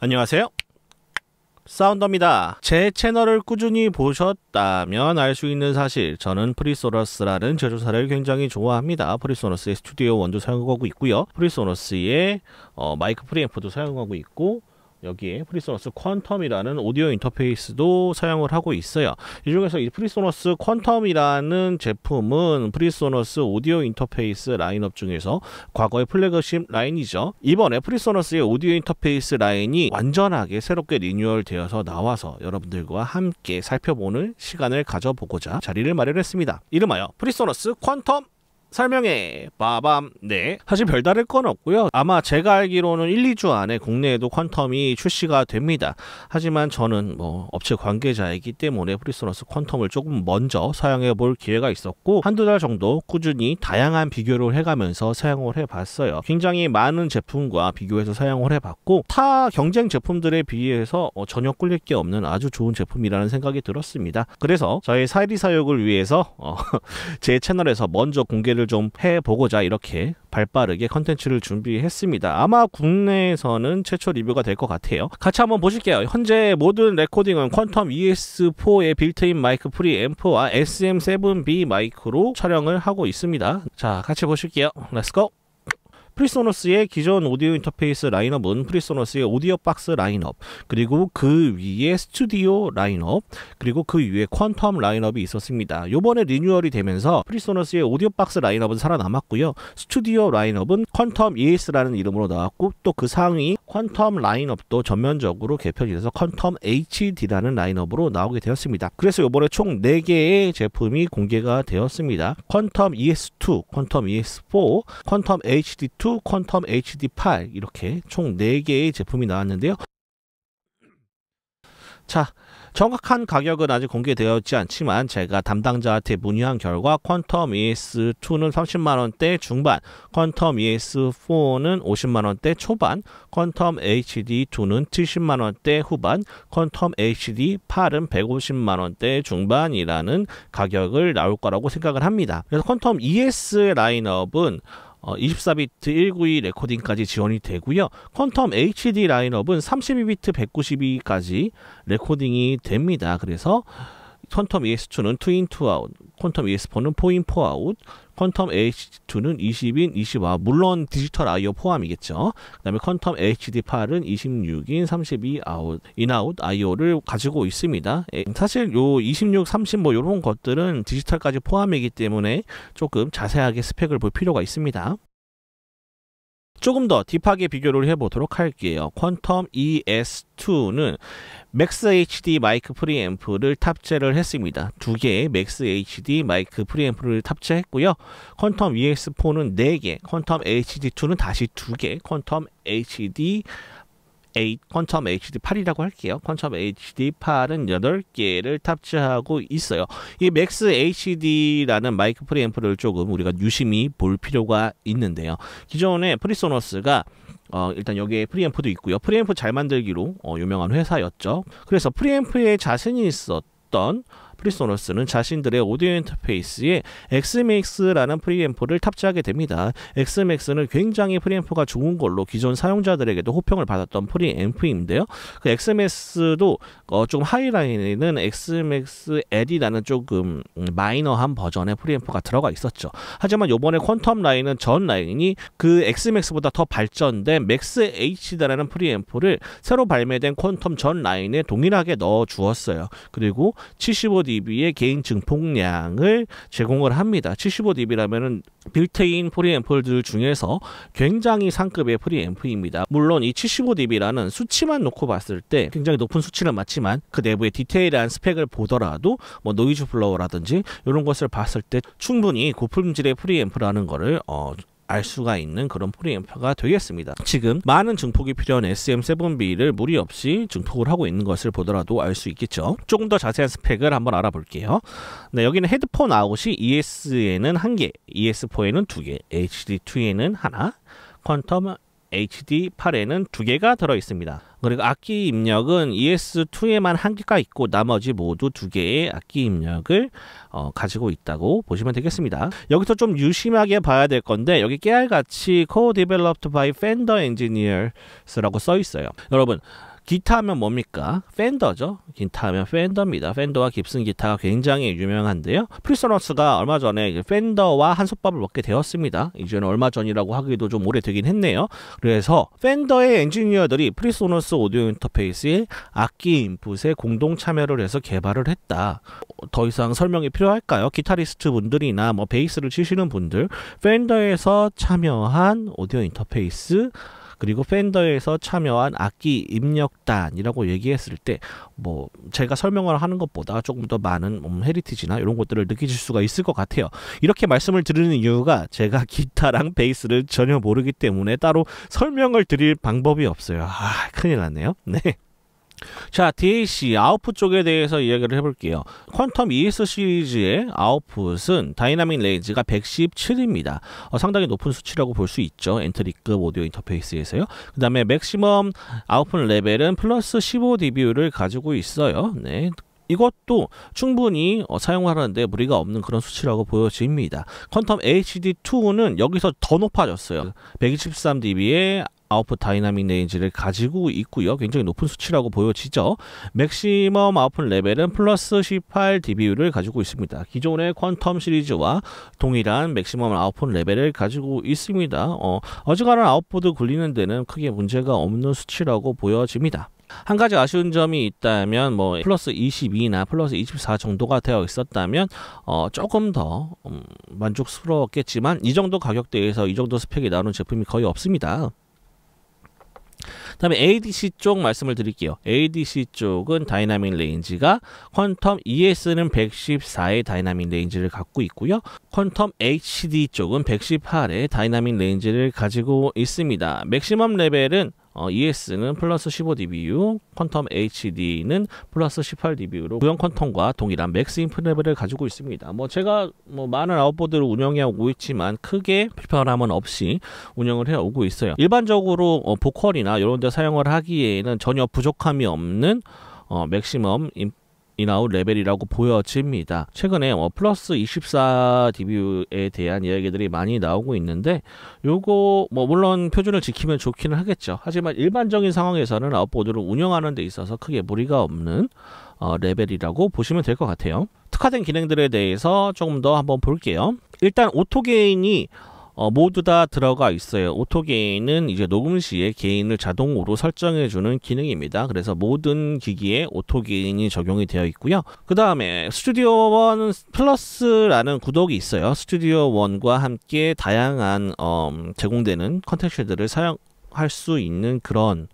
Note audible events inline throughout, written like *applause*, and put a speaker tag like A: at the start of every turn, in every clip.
A: 안녕하세요. 사운더입니다. 제 채널을 꾸준히 보셨다면 알 수 있는 사실 저는 프리소너스라는 제조사를 굉장히 좋아합니다. 프리소너스의 스튜디오 원도 사용하고 있고요. 프리소너스의 어, 마이크 프리앰프도 사용하고 있고 여기에 프리소너스 퀀텀이라는 오디오 인터페이스도 사용을 하고 있어요. 이 중에서 이 프리소너스 퀀텀이라는 제품은 프리소너스 오디오 인터페이스 라인업 중에서 과거의 플래그십 라인이죠. 이번에 프리소너스의 오디오 인터페이스 라인이 완전하게 새롭게 리뉴얼되어서 나와서 여러분들과 함께 살펴보는 시간을 가져보고자 자리를 마련했습니다. 이름하여 프리소너스 퀀텀 설명해 빠밤 네 사실 별다를 건 없고요 아마 제가 알기로는 1, 2주 안에 국내에도 퀀텀이 출시가 됩니다 하지만 저는 뭐 업체 관계자이기 때문에 프리스너스 퀀텀을 조금 먼저 사용해 볼 기회가 있었고 한두 달 정도 꾸준히 다양한 비교를 해가면서 사용을 해봤어요 굉장히 많은 제품과 비교해서 사용을 해봤고 타 경쟁 제품들에 비해서 어, 전혀 꿀릴 게 없는 아주 좋은 제품이라는 생각이 들었습니다 그래서 저의 사이리 사육을 위해서 어, *laughs* 제 채널에서 먼저 공개를 기대를 좀 해보고자 이렇게 발빠르게 컨텐츠를 준비했습니다. 아마 국내에서는 최초 리뷰가 될 것 같아요. 같이 한번 보실게요. 현재 모든 레코딩은 퀀텀 ES4의 빌트인 마이크 프리 앰프와 SM7B 마이크로 촬영을 하고 있습니다. 자, 같이 보실게요. 렛츠고! 프리소너스의 기존 오디오 인터페이스 라인업은 프리소너스의 오디오 박스 라인업, 그리고 그 위에 스튜디오 라인업, 그리고 그 위에 퀀텀 라인업이 있었습니다. 요번에 리뉴얼이 되면서 프리소너스의 오디오 박스 라인업은 살아남았고요. 스튜디오 라인업은 퀀텀 ES라는 이름으로 나왔고 또 그 상위 퀀텀 라인업도 전면적으로 개편이 돼서 퀀텀 HD라는 라인업으로 나오게 되었습니다. 그래서 요번에 총 4개의 제품이 공개가 되었습니다. 퀀텀 ES2, 퀀텀 ES4, 퀀텀 HD2, h 퀀텀 HD8 이렇게 총 4개의 제품이 나왔는데요. 자, 정확한 가격은 아직 공개되어 있지 않지만 제가 담당자한테 문의한 결과 퀀텀 ES2는 30만원대 중반, 퀀텀 ES4는 50만원대 초반, 퀀텀 HD2는 70만원대 후반, 퀀텀 HD8은 150만원대 중반이라는 가격을 나올 거라고 생각을 합니다. 그래서 퀀텀 ES 라인업은 24비트 어, 192 레코딩까지 지원이 되고요. 퀀텀 HD 라인업은 32비트 192까지 레코딩이 됩니다. 그래서 퀀텀 ES2는 2인 2아웃 퀀텀 ES4는 4인4아웃 퀀텀 H2는 20인 2 0아 물론 디지털 아이오 포함이겠죠. 그 다음에 퀀텀 HD8은 26인 32아웃, 인아웃 아이오를 가지고 있습니다. 예, 사실 요 26, 30뭐 이런 것들은 디지털까지 포함이기 때문에 조금 자세하게 스펙을 볼 필요가 있습니다. 조금 더 딥하게 비교를 해보도록 할게요. 퀀텀 ES2는 맥스 HD 마이크 프리앰프를 탑재를 했습니다. 두 개의 맥스 HD 마이크 프리앰프를 탑재했고요. 퀀텀 ES4는 4개, 퀀텀 HD2는 다시 2개, 퀀텀 HD 퀀텀 HD8이라고 할게요. 퀀텀 HD8은 8개를 탑재하고 있어요. 이 맥스 HD라는 마이크 프리앰프를 조금 우리가 유심히 볼 필요가 있는데요. 기존에 프리소너스가 어, 일단 여기에 프리앰프도 있고요. 프리앰프 잘 만들기로 어, 유명한 회사였죠. 그래서 프리앰프에 자신이 있었던 프리소너스는 자신들의 오디오 인터페이스에 엑스맥스라는 프리앰프를 탑재하게 됩니다. 엑스맥스는 굉장히 프리앰프가 좋은 걸로 기존 사용자들에게도 호평을 받았던 프리앰프인데요. 그 엑스맥스도 어, 좀 하이라인에는 엑스맥스 L이라는 조금 음, 마이너한 버전의 프리앰프가 들어가 있었죠. 하지만 요번에 퀀텀 라인은 전 라인이 그 엑스맥스보다 더 발전된 맥스 H라는 프리앰프를 새로 발매된 퀀텀 전 라인에 동일하게 넣어 주었어요. 그리고 75 75dB의 개인 증폭량을 제공을 합니다. 75dB라면은 빌트인 프리앰프들 중에서 굉장히 상급의 프리앰프입니다. 물론 이 75dB라는 수치만 놓고 봤을 때 굉장히 높은 수치는 맞지만 그 내부의 디테일한 스펙을 보더라도 뭐 노이즈 플로워라든지 이런 것을 봤을 때 충분히 고품질의 프리앰프라는 것을 어알 수가 있는 그런 프리앰프가 되겠습니다. 지금 많은 증폭이 필요한 SM7B를 무리 없이 증폭을 하고 있는 것을 보더라도 알 수 있겠죠. 조금 더 자세한 스펙을 한번 알아볼게요. 네, 여기는 헤드폰 아웃이 ES에는 한개 ES4에는 두개 HD2에는 하나, 퀀텀 HD8에는 두 개가 들어 있습니다. 그리고 악기 입력은 ES2에만 한 개가 있고 나머지 모두 두 개의 악기 입력을 어, 가지고 있다고 보시면 되겠습니다. 여기서 좀 유심하게 봐야 될 건데 여기 깨알같이 Co-developed by Fender Engineers라고 써 있어요. 여러분 기타 하면 뭡니까? 팬더죠. 기타 하면 팬더입니다. 팬더와 깁슨 기타가 굉장히 유명한데요. 프리스너스가 얼마 전에 팬더와 그 한솥밥을 먹게 되었습니다. 이제는 얼마 전이라고 하기도 좀 오래되긴 했네요. 그래서 팬더의 엔지니어들이 프리스너스 오디오 인터페이스의 악기 인풋에 공동 참여를 해서 개발을 했다. 더 이상 설명이 필요할까요? 기타리스트 분들이나 뭐 베이스를 치시는 분들 팬더에서 참여한 오디오 인터페이스 그리고 팬더에서 참여한 악기 입력단이라고 얘기했을 때 뭐 제가 설명을 하는 것보다 조금 더 많은 음, 헤리티지나 이런 것들을 느끼실 수가 있을 것 같아요. 이렇게 말씀을 드리는 이유가 제가 *laughs* 기타랑 베이스를 전혀 모르기 때문에 따로 설명을 드릴 방법이 없어요. 아, 큰일 났네요. 네. 자, DAC 아웃풋 쪽에 대해서 이야기를 해볼게요. 퀀텀 ES 시리즈의 아웃풋은 다이나믹 레이지가 117입니다. 어, 상당히 높은 수치라고 볼 수 있죠. 엔트리급 오디오 인터페이스에서요. 그 다음에 맥시멈 아웃풋 레벨은 플러스 15dB를 가지고 있어요. 네. 이것도 충분히 어, 사용하는데 무리가 없는 그런 수치라고 보여집니다. 퀀텀 HD2는 여기서 더 높아졌어요. 123dB의 아웃풋 다이나믹 레인지를 가지고 있고요. 굉장히 높은 수치라고 보여지죠. 맥시멈 아웃풋 레벨은 플러스 18 dBU를 가지고 있습니다. 기존의 퀀텀 시리즈와 동일한 맥시멈 아웃풋 레벨을 가지고 있습니다. 어, 어지간한 아웃풋을 굴리는 데는 크게 문제가 없는 수치라고 보여집니다. 한 가지 아쉬운 점이 있다면 뭐 플러스 22나 플러스 24 정도가 되어 있었다면 어 조금 더음 만족스러웠겠지만 이 정도 가격대에서 이 정도 스펙이 나오는 제품이 거의 없습니다. 다음에 ADC 쪽 말씀을 드릴게요. ADC 쪽은 다이나믹 레인지가 퀀텀 ES는 114의 다이나믹 레인지를 갖고 있고요. 퀀텀 HD 쪽은 118의 다이나믹 레인지를 가지고 있습니다. 맥시멈 레벨은 어, ES는 플러스 15dBu, 퀀텀 HD는 플러스 18dBu로 구형 퀀텀과 동일한 맥스 인프레벨을 가지고 있습니다. 뭐 제가 뭐 많은 아웃보드를 운영해 오고 있지만 크게 불편함은 없이 운영을 해 오고 있어요. 일반적으로 어, 보컬이나 이런 데 사용을 하기에는 전혀 부족함이 없는 어, 맥시멈 인프레벨 인아웃 레벨이라고 보여집니다. 최근에 어, 플러스 24 DB에 대한 이야기들이 많이 나오고 있는데 요거 뭐 물론 표준을 지키면 좋기는 하겠죠. 하지만 일반적인 상황에서는 아웃보드를 운영하는 데 있어서 크게 무리가 없는 어, 레벨이라고 보시면 될 것 같아요. 특화된 기능들에 대해서 조금 더 한번 볼게요. 일단 오토게인이 어, 모두 다 들어가 있어요. 오토 게인은 이제 녹음 시에 게인을 자동으로 설정해주는 기능입니다. 그래서 모든 기기에 오토 게인이 적용이 되어 있고요. 그 다음에 스튜디오 원 플러스라는 구독이 있어요. 스튜디오 원과 함께 다양한 어, 제공되는 컨텐츠들을 사용할 수 있는 그런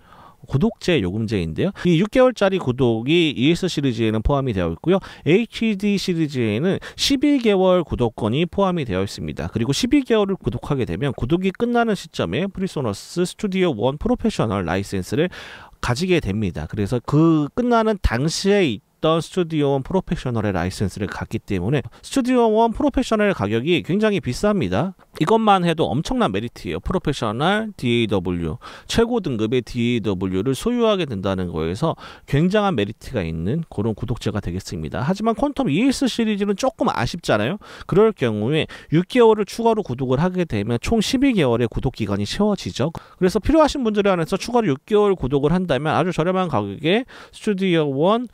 A: 구독제 요금제인데요. 이 6개월짜리 구독이 ES 시리즈에는 포함이 되어 있고요. HD 시리즈에는 1 2개월 구독권이 포함이 되어 있습니다. 그리고 12개월을 구독하게 되면 구독이 끝나는 시점에 프리소너스 스튜디오 원 프로페셔널 라이센스를 가지게 됩니다. 그래서 그 끝나는 당시에 없던 스튜디오 원 프로페셔널의 라이센스를 갖기 때문에 스튜디오 원 프로페셔널 가격이 굉장히 비쌉니다. 이것만 해도 엄청난 메리트예요. 프로페셔널 DAW 최고 등급의 DAW를 소유하게 된다는 거에서 굉장한 메리트가 있는 그런 구독자가 되겠습니다. 하지만 퀀텀 ES 시리즈는 조금 아쉽잖아요. 그럴 경우에 6개월을 추가로 구독을 하게 되면 총 12개월의 구독 기간이 채워지죠. 그래서 필요하신 분들에 한해서 추가로 6개월 구독을 한다면 아주 저렴한 가격에 스튜디오 원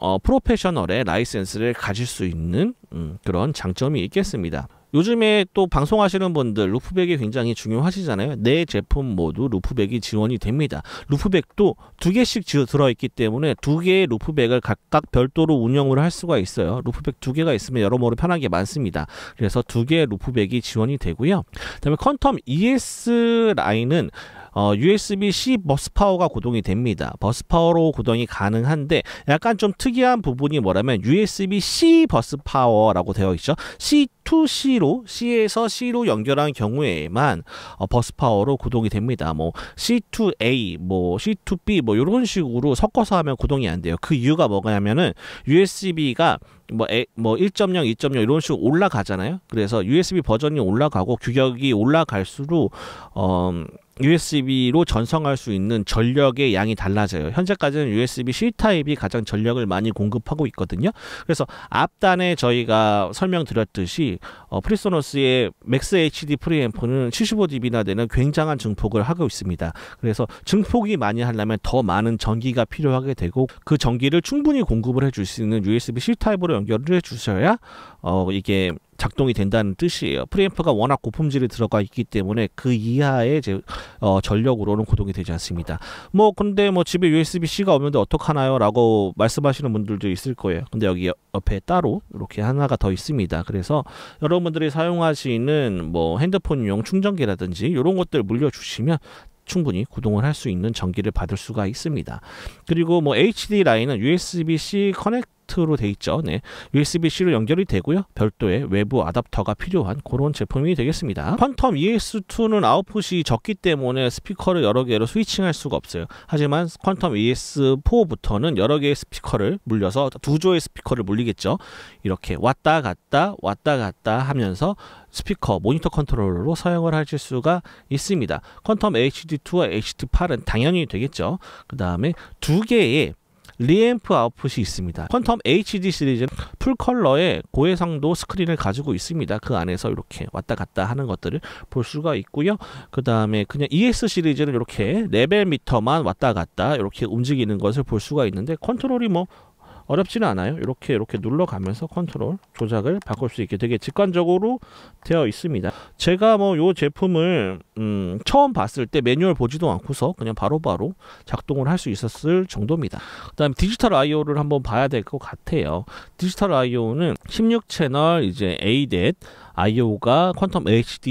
A: 어, 프로페셔널의 라이센스를 가질 수 있는 음, 그런 장점이 있겠습니다. 요즘에 또 방송하시는 분들 루프백이 굉장히 중요하시잖아요. 네 제품 모두 루프백이 지원이 됩니다. 루프백도 두 개씩 들어있기 때문에 두 개의 루프백을 각각 별도로 운영을 할 수가 있어요. 루프백 두 개가 있으면 여러모로 편하게 많습니다. 그래서 두 개의 루프백이 지원이 되고요. 그다음에 컨텀 ES 라인은 어, USB-C 버스 파워가 구동이 됩니다. 버스 파워로 구동이 가능한데 약간 좀 특이한 부분이 뭐라면 USB-C 버스 파워라고 되어 있죠. C2C로 C에서 C로 연결한 경우에만 어, 버스 파워로 구동이 됩니다. 뭐 C2A, 뭐 C2B 뭐 이런 식으로 섞어서 하면 구동이안 돼요. 그 이유가 뭐냐면은 USB가 뭐, 뭐 1.0, 2.0 이런 식으로 올라가잖아요. 그래서 USB 버전이 올라가고 규격이 올라갈수록 어 USB로 전송할 수 있는 전력의 양이 달라져요. 현재까지는 USB C 타입이 가장 전력을 많이 공급하고 있거든요. 그래서 앞단에 저희가 설명드렸듯이 어, 프리소노스의 맥스 HD 프리앰프는 75dB나 되는 굉장한 증폭을 하고 있습니다. 그래서 증폭이 많이 하려면 더 많은 전기가 필요하게 되고 그 전기를 충분히 공급을 해줄 수 있는 USB C 타입으로 연결을 해주셔야 어, 이게 작동이 된다는 뜻이에요. 프리앰프가 워낙 고품질이 들어가 있기 때문에 그 이하의 제, 어, 전력으로는 고동이 되지 않습니다. 뭐 근데 뭐 집에 USB-C가 없는데 어떡하나요?라고 말씀하시는 분들도 있을 거예요. 근데 여기 옆에 따로 이렇게 하나가 더 있습니다. 그래서 여러분들이 사용하시는 뭐 핸드폰용 충전기라든지 이런 것들 물려주시면 충분히 구동을 할 수 있는 전기를 받을 수가 있습니다. 그리고 뭐 HD 라인은 USB-C 커넥 터 포트로 돼 있죠. 네. USB-C로 연결이 되고요. 별도의 외부 아답터가 필요한 그런 제품이 되겠습니다. 퀀텀 ES2는 아웃풋이 적기 때문에 스피커를 여러 개로 스위칭할 수가 없어요. 하지만 퀀텀 ES4부터는 여러 개의 스피커를 물려서 두 조의 스피커를 물리겠죠. 이렇게 왔다 갔다 왔다 갔다 하면서 스피커 모니터 컨트롤러로 사용을 하실 수가 있습니다. 퀀텀 HD2와 HD8은 당연히 되겠죠. 그 다음에 두 개의 리앰프 아웃풋이 있습니다. 퀀텀 HD 시리즈 풀컬러의 고해상도 스크린을 가지고 있습니다. 그 안에서 이렇게 왔다 갔다 하는 것들을 볼 수가 있고요. 그 다음에 그냥 ES 시리즈는 이렇게 레벨 미터만 왔다 갔다 이렇게 움직이는 것을 볼 수가 있는데 컨트롤이 뭐 어렵지는 않아요. 이렇게 이렇게 눌러가면서 컨트롤 조작을 바꿀 수 있게 되게 직관적으로 되어 있습니다. 제가 뭐 요 제품을 음, 처음 봤을 때 매뉴얼 보지도 않고서 그냥 바로바로 바로 작동을 할 수 있었을 정도입니다. 그 다음에 디지털 아이오를 한번 봐야 될 것 같아요. 디지털 아이오는 16채널 이제 ADAT 이오가 퀀텀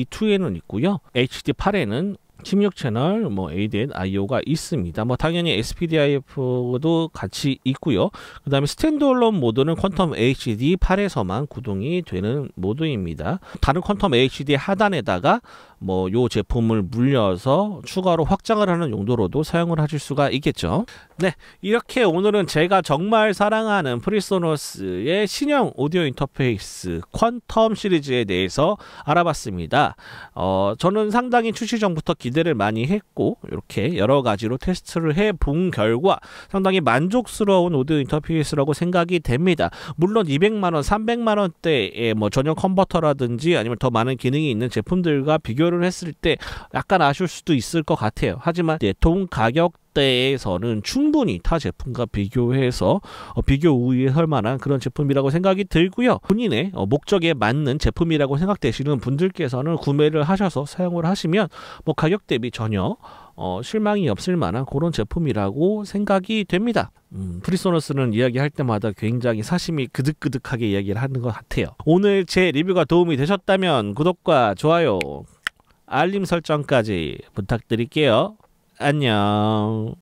A: HD2에는 있고요. HD8에는 16 채널 뭐 ADN, IO가 있습니다. 뭐 당연히 SPDIF도 같이 있고요. 그다음에 스탠드얼론 모드는 퀀텀 HD 8에서만 구동이 되는 모드입니다. 다른 퀀텀 HD 하단에다가 뭐요 제품을 물려서 추가로 확장을 하는 용도로도 사용을 하실 수가 있겠죠. 네, 이렇게 오늘은 제가 정말 사랑하는 프리소노스의 신형 오디오 인터페이스 퀀텀 시리즈에 대해서 알아봤습니다. 어, 저는 상당히 출시 전부터 기대 기대를 많이 했고 이렇게 여러 가지로 테스트를 해 본 결과 상당히 만족스러운 오디오 인터페이스라고 생각이 됩니다. 물론 200만 원, 300만 원대의 뭐 전용 컨버터라든지 아니면 더 많은 기능이 있는 제품들과 비교를 했을 때 약간 아쉬울 수도 있을 것 같아요. 하지만 네, 동 가격 때에서는 충분히 타 제품과 비교해서 어, 비교 우위에 설 만한 그런 제품이라고 생각이 들고요. 본인의 어, 목적에 맞는 제품이라고 생각되시는 분들께서는 구매를 하셔서 사용을 하시면 뭐 가격 대비 전혀 어, 실망이 없을 만한 그런 제품이라고 생각이 됩니다. 음, 프리소너스는 이야기할 때마다 굉장히 사심이 그득그득하게 이야기를 하는 것 같아요. 오늘 제 리뷰가 도움이 되셨다면 구독과 좋아요, 알림 설정까지 부탁드릴게요. 안녕.